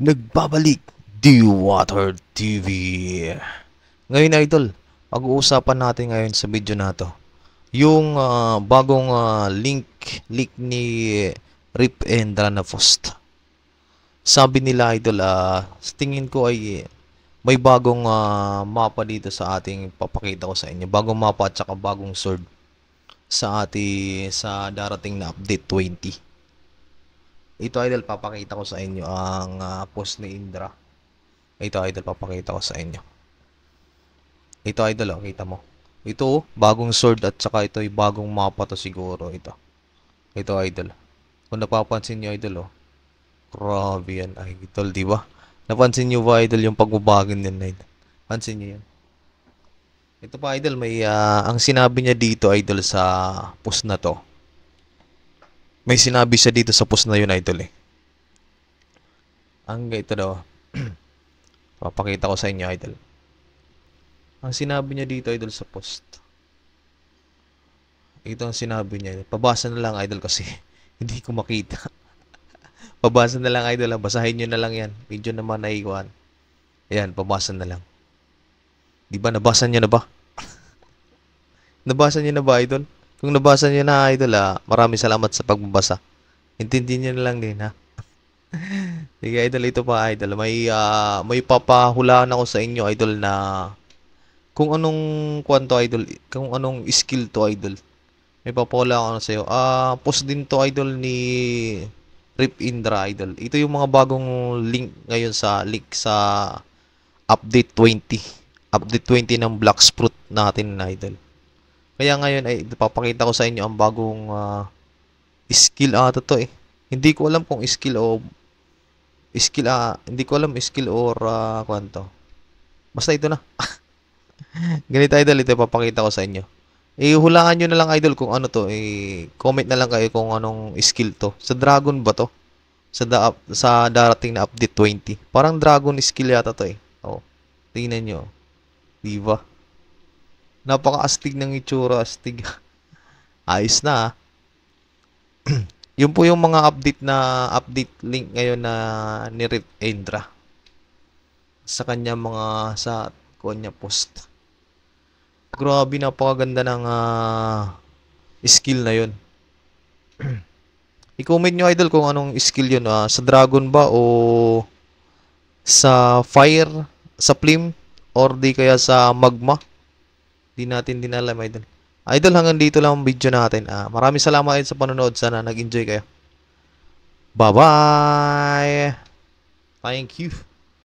Nagbabalik D-Water TV Ngayon idol, pag-uusapan natin ngayon sa video na to Yung uh, bagong uh, link, leak ni Rip and Ranafost Sabi nila idol, uh, tingin ko ay may bagong uh, mapa dito sa ating papakita ko sa inyo Bagong mapa at saka bagong sword sa, ating sa darating na update 20 ito idol, papakita ko sa inyo ang uh, post ni Indra. Ito idol, papakita ko sa inyo. Ito idol, oh, kita mo. Ito, oh, bagong sword at saka ito yung bagong mapa to siguro. Ito. Ito idol. Kung napapansin nyo idol, oh. Grabe yan idol, di ba? Napansin nyo ba idol yung pagbabagin yan idol? Pansin nyo yan. Ito pa idol, may uh, ang sinabi niya dito idol sa post na to may sinabi siya dito sa post na yun, idol eh. Ang ito daw. Papakita ko sa inyo, idol. Ang sinabi niya dito, idol, sa post. Ito ang sinabi niya. Pabasa na lang, idol, kasi hindi ko makita. pabasa na lang, idol. Basahin niyo na lang yan. Medyo naman naiwan. Ayan, pabasa na lang. Di ba, nabasa niya na ba? nabasa niya na ba, idol? Kung nabasa niyo na idol ha, ah, maraming salamat sa pagbabasa. Intindihin niyo na lang din ha. Sige idol, ito pa idol. May uh, may papahulaan ako sa inyo idol na kung anong kwanto idol, kung anong skill to idol. May papahulaan ako sa iyo. Ah, uh, post din to idol ni Rip Indra idol. Ito yung mga bagong link ngayon sa link sa update 20. Update 20 ng Blacksprout natin idol. Kaya ngayon ay ipapakita ko sa inyo ang bagong uh, skill ata to eh. Hindi ko alam kung skill o skill uh, hindi ko alam skill or uh, ah, kwanto. Basta ito na. Ganito idol ito ipapakita ko sa inyo. Ihulaan niyo na lang idol kung ano to. I-comment na lang kayo kung anong skill to. Sa dragon ba to? Sa, da- sa darating na update 20. Parang dragon skill yata to eh. Oh. Tingnan niyo. Diba? Napaka-astig ng itsura, astig. Ayos na. Ah. Yun po yung mga update na update link ngayon na ni Rip Indra sa kanya mga sa kanya post. Grabe napakaganda ng uh, skill na yon. I-comment niyo idol kung anong skill yon Uh, ah. sa dragon ba o sa fire, sa flame or di kaya sa magma. Di natin din alam, idol. Idol, hanggang dito lang ang video natin. Ah, maraming salamat sa panonood. Sana nag-enjoy kayo. Bye-bye! Thank you.